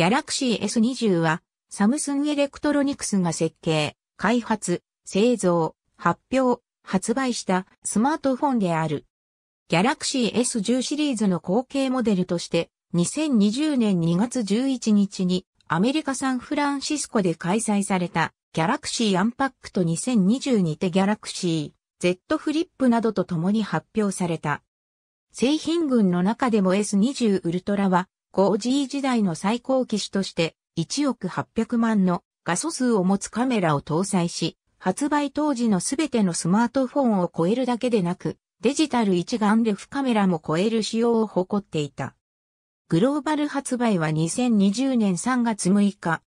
ギャラクシー S20 は、サムスンエレクトロニクスが設計、開発、製造、発表、発売したスマートフォンである。ギャラクシー S10 シリーズの後継モデルとして、2020年2月11日にアメリカサンフランシスコで開催されたギャラクシーアンパックと2 0 2 0にてギャラクシー Z フリップなどと共に発表された。製品群の中でも S20 ウルトラは 5G 時代の最高機種として1億800万の画素数を持つカメラを搭載し、発売当時のすべてのスマートフォンを超えるだけでなく、デジタル一眼レフカメラも超える仕様を誇っていた。グローバル発売は2020年3月6日。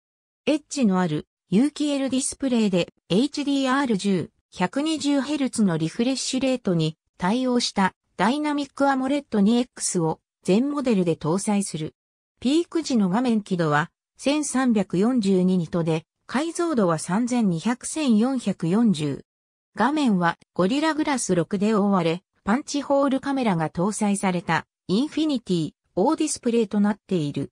エッジのある有機 L ディスプレイで HDR10、120Hz のリフレッシュレートに対応したダイナミックアモレット 2X を全モデルで搭載する。ピーク時の画面輝度は1342ニトで、解像度は3200-1440。画面はゴリラグラス6で覆われ、パンチホールカメラが搭載されたインフィニティ、オーディスプレイとなっている。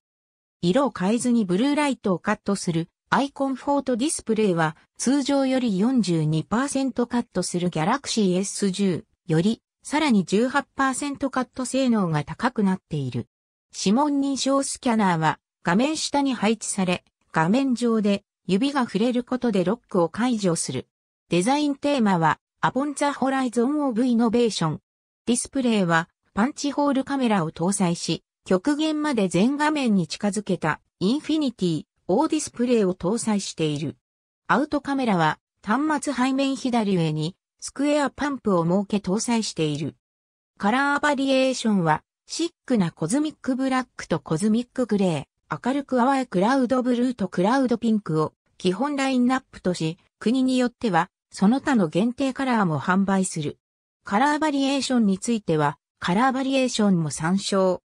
色を変えずにブルーライトをカットするアイコンフォートディスプレイは通常より42%カットするギャラクシー S10 よりさらに18%カット性能が高くなっている。指紋認証スキャナーは画面下に配置され、画面上で指が触れることでロックを解除する。デザインテーマはアポンザホライゾンオブイノベーション。ディスプレイはパンチホールカメラを搭載し、極限まで全画面に近づけたインフィニティオーディスプレイを搭載している。アウトカメラは端末背面左上にスクエアパンプを設け搭載している。カラーバリエーションはシックなコズミックブラックとコズミックグレー、明るく淡いクラウドブルーとクラウドピンクを基本ラインナップとし、国によってはその他の限定カラーも販売する。カラーバリエーションについては、カラーバリエーションも参照。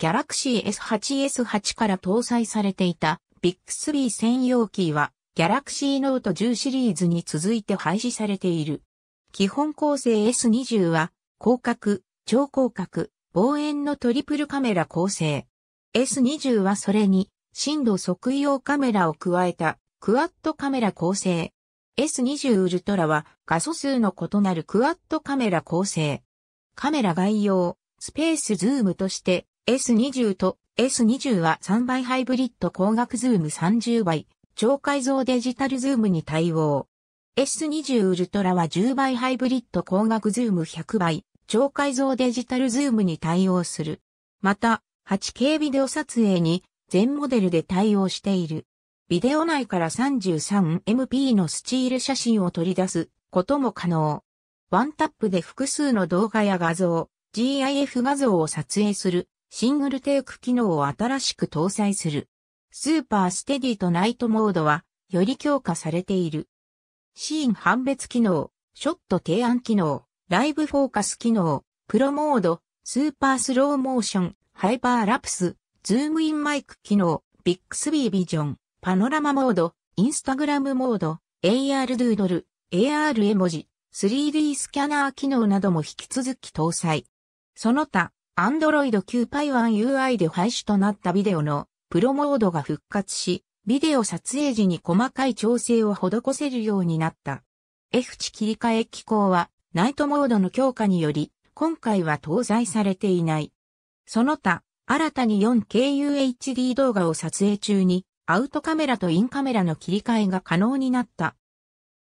Galaxy S8S8 から搭載されていたビッグス b ー専用キーは Galaxy Note 10シリーズに続いて廃止されている。基本構成 S20 は広角、超広角、望遠のトリプルカメラ構成。S20 はそれに、深度測位用カメラを加えた、クワッドカメラ構成。S20 ウルトラは画素数の異なるクワッドカメラ構成。カメラ概要、スペースズームとして S20 と S20 は3倍ハイブリッド光学ズーム30倍、超解像デジタルズームに対応。S20 ウルトラは10倍ハイブリッド光学ズーム100倍、超解像デジタルズームに対応する。また、8K ビデオ撮影に全モデルで対応している。ビデオ内から 33MP のスチール写真を取り出すことも可能。ワンタップで複数の動画や画像、GIF 画像を撮影するシングルテイク機能を新しく搭載する。スーパーステディとナイトモードはより強化されている。シーン判別機能、ショット提案機能、ライブフォーカス機能、プロモード、スーパースローモーション、ハイパーラプス、ズームインマイク機能、ビックスビービジョン、パノラマモード、インスタグラムモード、AR ドゥードル、AR 絵文字、3D スキャナー機能なども引き続き搭載。その他、Android q p y 1 UI で廃止となったビデオのプロモードが復活し、ビデオ撮影時に細かい調整を施せるようになった。F 値切り替え機構はナイトモードの強化により、今回は搭載されていない。その他、新たに 4KUHD 動画を撮影中に、アウトカメラとインカメラの切り替えが可能になった。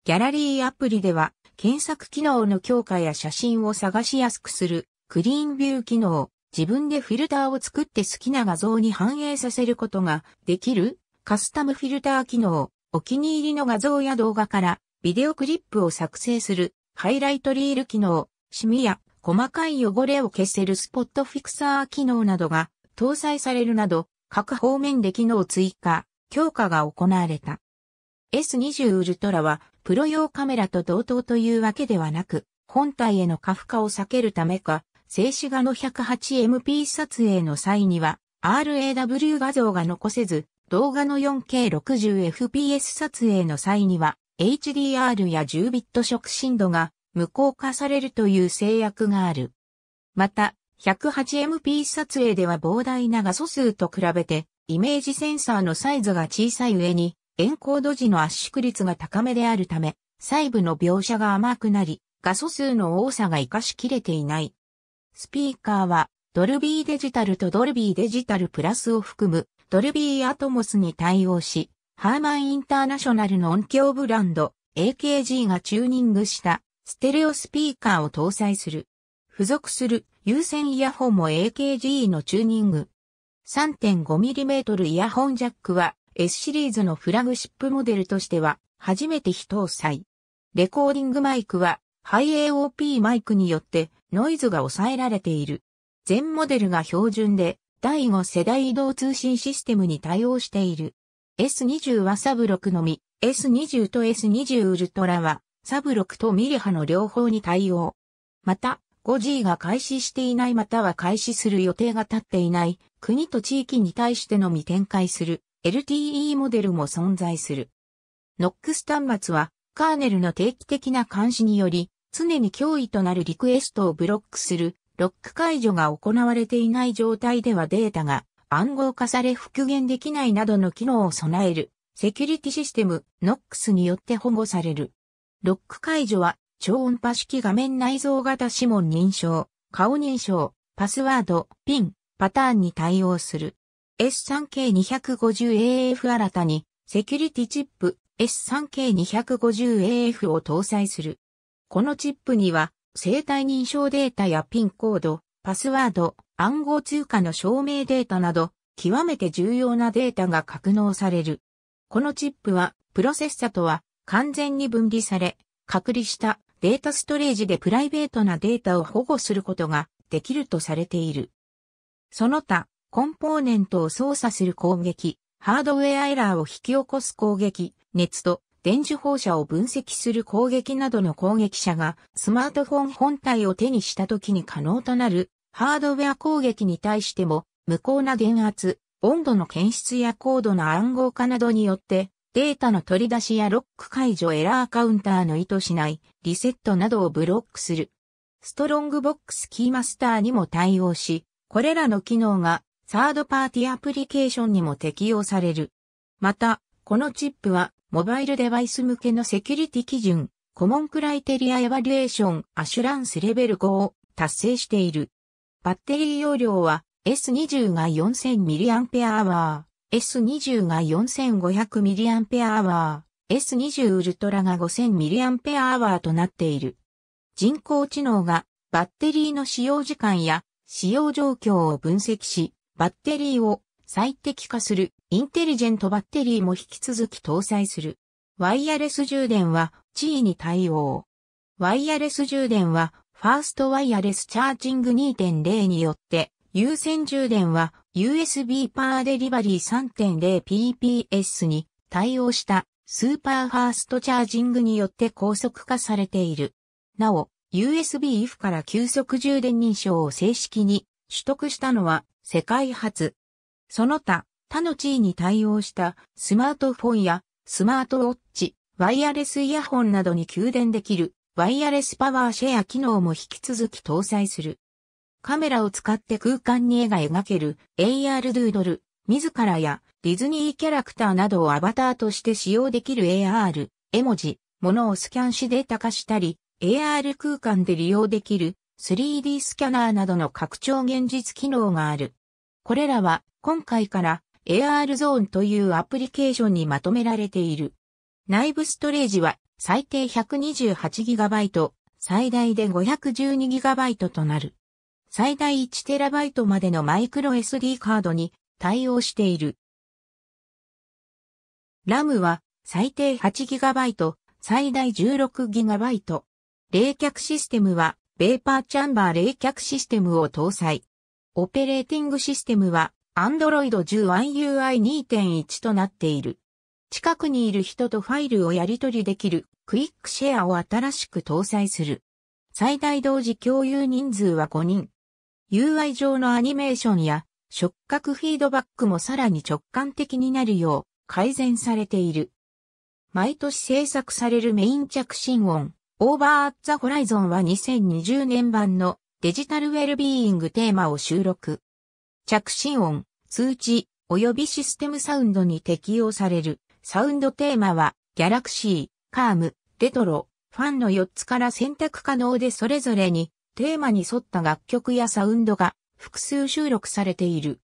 ギャラリーアプリでは、検索機能の強化や写真を探しやすくする、クリーンビュー機能、自分でフィルターを作って好きな画像に反映させることができる、カスタムフィルター機能、お気に入りの画像や動画からビデオクリップを作成するハイライトリール機能、シミや細かい汚れを消せるスポットフィクサー機能などが搭載されるなど、各方面で機能追加、強化が行われた。S20 ウルトラはプロ用カメラと同等というわけではなく、本体への過負荷を避けるためか、静止画の 108MP 撮影の際には RAW 画像が残せず、動画の 4K60fps 撮影の際には HDR や 10bit 触振度が無効化されるという制約がある。また、108MP 撮影では膨大な画素数と比べて、イメージセンサーのサイズが小さい上に、エンコード時の圧縮率が高めであるため、細部の描写が甘くなり、画素数の多さが活かしきれていない。スピーカーは、ドルビーデジタルとドルビーデジタルプラスを含む、ドルビーアトモスに対応し、ハーマンインターナショナルの音響ブランド AKG がチューニングしたステレオスピーカーを搭載する。付属する有線イヤホンも AKG のチューニング。3.5mm イヤホンジャックは S シリーズのフラグシップモデルとしては初めて非搭載。レコーディングマイクはハイ AOP マイクによってノイズが抑えられている。全モデルが標準で第5世代移動通信システムに対応している。S20 はサブロクのみ、S20 と S20 ウルトラは、サブロクとミリ波の両方に対応。また、5G が開始していないまたは開始する予定が立っていない国と地域に対してのみ展開する LTE モデルも存在する。ノックス端末はカーネルの定期的な監視により常に脅威となるリクエストをブロックするロック解除が行われていない状態ではデータが暗号化され復元できないなどの機能を備える、セキュリティシステム、NOX によって保護される。ロック解除は、超音波式画面内蔵型指紋認証、顔認証、パスワード、ピン、パターンに対応する。S3K250AF 新たに、セキュリティチップ S3K250AF を搭載する。このチップには、生体認証データやピンコード、パスワード、暗号通貨の証明データなど、極めて重要なデータが格納される。このチップは、プロセッサとは完全に分離され、隔離したデータストレージでプライベートなデータを保護することができるとされている。その他、コンポーネントを操作する攻撃、ハードウェアエラーを引き起こす攻撃、熱と電磁放射を分析する攻撃などの攻撃者がスマートフォン本体を手にした時に可能となるハードウェア攻撃に対しても無効な電圧、温度の検出や高度な暗号化などによってデータの取り出しやロック解除エラーカウンターの意図しないリセットなどをブロックする。ストロングボックスキーマスターにも対応し、これらの機能がサードパーティアプリケーションにも適用される。また、このチップはモバイルデバイス向けのセキュリティ基準、コモンクライテリアエヴァリュエーションアシュランスレベル5を達成している。バッテリー容量は S20 が 4000mAh、S20 が 4500mAh、S20 ウルトラが 5000mAh となっている。人工知能がバッテリーの使用時間や使用状況を分析し、バッテリーを最適化するインテリジェントバッテリーも引き続き搭載する。ワイヤレス充電は地位に対応。ワイヤレス充電はファーストワイヤレスチャージング2.0によって優先充電は USB パーデリバリー 3.0pps に対応したスーパーファーストチャージングによって高速化されている。なお、USB IF から急速充電認証を正式に取得したのは世界初。その他、他の地位に対応したスマートフォンやスマートウォッチ、ワイヤレスイヤホンなどに給電できるワイヤレスパワーシェア機能も引き続き搭載する。カメラを使って空間に絵が描ける AR ドゥードル、自らやディズニーキャラクターなどをアバターとして使用できる AR、絵文字、ものをスキャンしデータ化したり、AR 空間で利用できる 3D スキャナーなどの拡張現実機能がある。これらは今回から AR ゾーンというアプリケーションにまとめられている。内部ストレージは最低 128GB、最大で 512GB となる。最大 1TB までのマイクロ SD カードに対応している。ラムは最低 8GB、最大 16GB。冷却システムはベーパーチャンバー冷却システムを搭載。オペレーティングシステムは Android 10UI2.1 となっている。近くにいる人とファイルをやり取りできるクイックシェアを新しく搭載する。最大同時共有人数は5人。UI 上のアニメーションや触覚フィードバックもさらに直感的になるよう改善されている。毎年制作されるメイン着信音、オーバーアッ o ホライゾンは2020年版のデジタルウェルビーイングテーマを収録。着信音、通知、及びシステムサウンドに適用される。サウンドテーマは、ギャラクシー、カーム、レトロ、ファンの4つから選択可能でそれぞれに、テーマに沿った楽曲やサウンドが複数収録されている。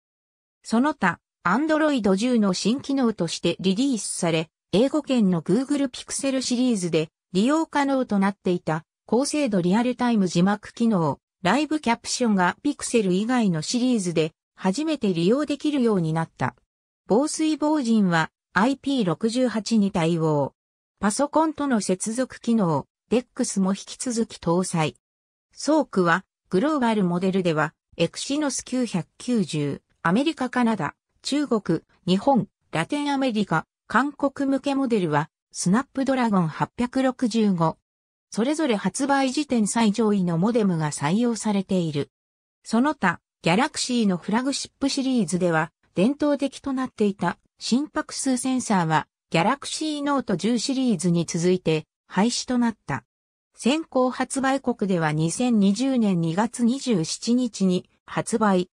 その他、Android 10の新機能としてリリースされ、英語圏の Google Pixel シリーズで利用可能となっていた高精度リアルタイム字幕機能、ライブキャプションが Pixel 以外のシリーズで初めて利用できるようになった。防水防塵は IP68 に対応。パソコンとの接続機能、DEX も引き続き搭載。ソークはグローバルモデルでは、エクシノス990、アメリカカナダ、中国、日本、ラテンアメリカ、韓国向けモデルは、スナップドラゴン865。それぞれ発売時点最上位のモデムが採用されている。その他、ギャラクシーのフラグシップシリーズでは、伝統的となっていた心拍数センサーは、ギャラクシーノート10シリーズに続いて廃止となった。先行発売国では2020年2月27日に発売。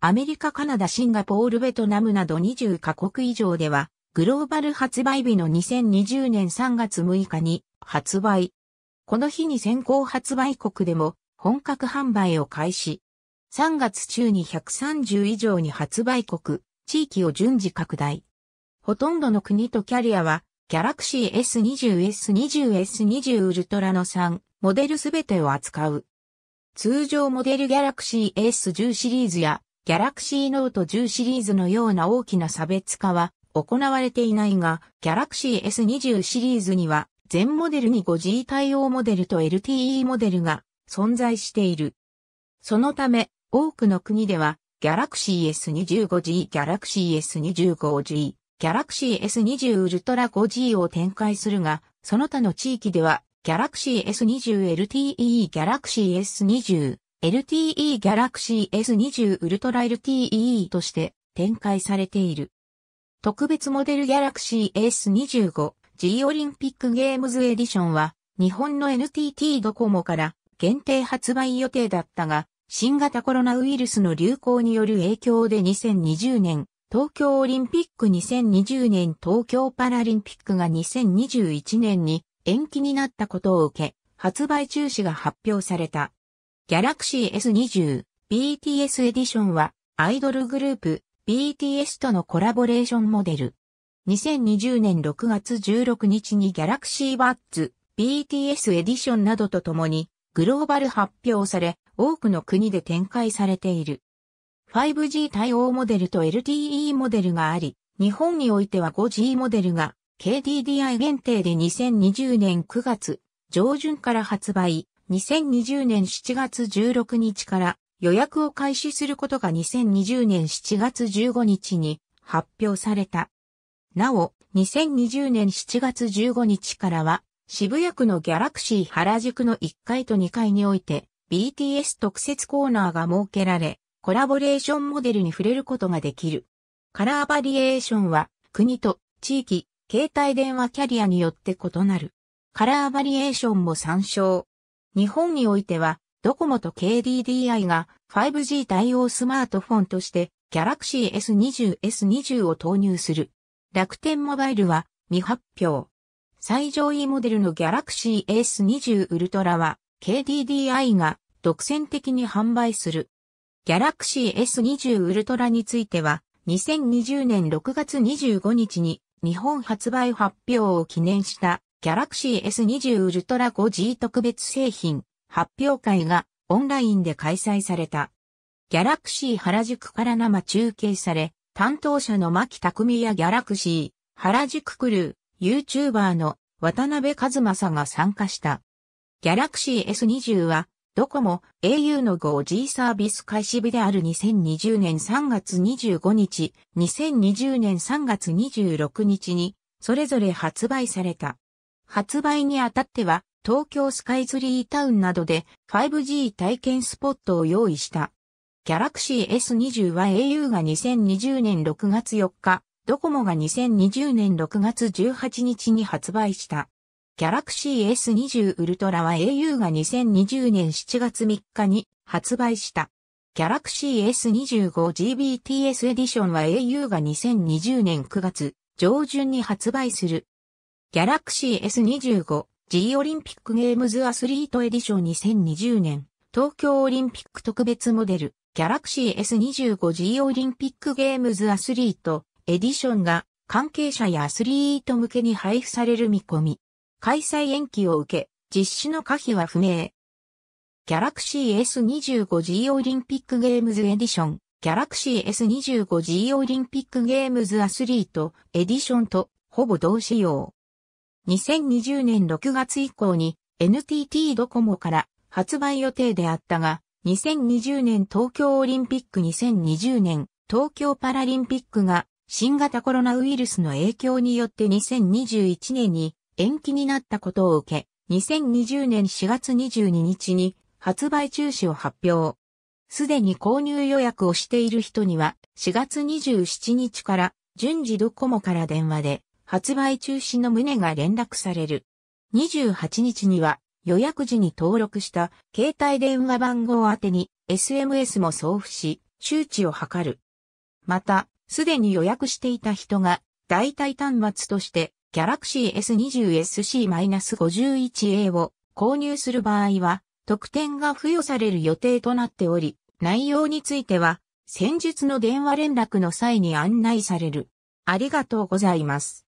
アメリカ、カナダ、シンガポール、ベトナムなど20カ国以上では、グローバル発売日の2020年3月6日に発売。この日に先行発売国でも本格販売を開始。3月中に130以上に発売国、地域を順次拡大。ほとんどの国とキャリアは、ギャラクシー S20、S20、S20 ウルトラの3、モデルすべてを扱う。通常モデルギャラクシー S10 シリーズや、ギャラクシーノート10シリーズのような大きな差別化は行われていないが、ギャラクシー S20 シリーズには、全モデルに 5G 対応モデルと LTE モデルが存在している。そのため、多くの国では、Galaxy S25G、Galaxy S25G、Galaxy S20 Ultra 5G を展開するが、その他の地域では、Galaxy S20 LTE、Galaxy S20、LTE、Galaxy S20 Ultra LTE として展開されている。特別モデル Galaxy S25、G オリンピックゲームズエディションは、日本の NTT ドコモから限定発売予定だったが、新型コロナウイルスの流行による影響で2020年、東京オリンピック2020年東京パラリンピックが2021年に延期になったことを受け、発売中止が発表された。Galaxy S20 BTS エディションはアイドルグループ BTS とのコラボレーションモデル。2020年6月16日に Galaxy Buds BTS エディションなどとともにグローバル発表され、多くの国で展開されている。5G 対応モデルと LTE モデルがあり、日本においては 5G モデルが KDDI 限定で2020年9月上旬から発売、2020年7月16日から予約を開始することが2020年7月15日に発表された。なお、2020年7月15日からは渋谷区のギャラクシー原宿の1階と2階において BTS 特設コーナーが設けられ、コラボレーションモデルに触れることができる。カラーバリエーションは国と地域、携帯電話キャリアによって異なる。カラーバリエーションも参照。日本においては、ドコモと KDDI が 5G 対応スマートフォンとして Galaxy S20、S20 を投入する。楽天モバイルは未発表。最上位モデルの Galaxy S20 ウルトラは KDDI が独占的に販売する。ギャラクシー S20 ウルトラについては、2020年6月25日に日本発売発表を記念したギャラクシー S20 ウルトラ 5G 特別製品発表会がオンラインで開催された。ギャラクシー原宿から生中継され、担当者の牧匠やギャラクシー原宿クルー、YouTuber の渡辺和正が参加した。ギャラクシー S20 はドコモ au の 5G サービス開始日である2020年3月25日、2020年3月26日に、それぞれ発売された。発売にあたっては、東京スカイツリータウンなどで 5G 体験スポットを用意した。ギャラクシー S20 は au が2020年6月4日、ドコモが2020年6月18日に発売した。ギャラクシー S20 ウルトラは au が2020年7月3日に発売した。ギャラクシー S25GBTS エディションは au が2020年9月上旬に発売する。ギャラクシー S25 G オリンピックゲームズアスリートエディション2020年東京オリンピック特別モデルギャラクシー S25G オリンピックゲームズアスリートエディションが関係者やアスリート向けに配布される見込み。開催延期を受け、実施の可否は不明。ギャラクシー S25G オリンピックゲームズエディション、ギャラクシー S25G オリンピックゲームズアスリートエディションとほぼ同仕様。2020年6月以降に NTT ドコモから発売予定であったが、2020年東京オリンピック2020年東京パラリンピックが新型コロナウイルスの影響によって2021年に延期になったことを受け、2020年4月22日に発売中止を発表。すでに購入予約をしている人には、4月27日から順次ドコモから電話で発売中止の旨が連絡される。28日には予約時に登録した携帯電話番号宛てに SMS も送付し、周知を図る。また、すでに予約していた人が代替端末として Galaxy S20SC-51A を購入する場合は、特典が付与される予定となっており、内容については、先日の電話連絡の際に案内される。ありがとうございます。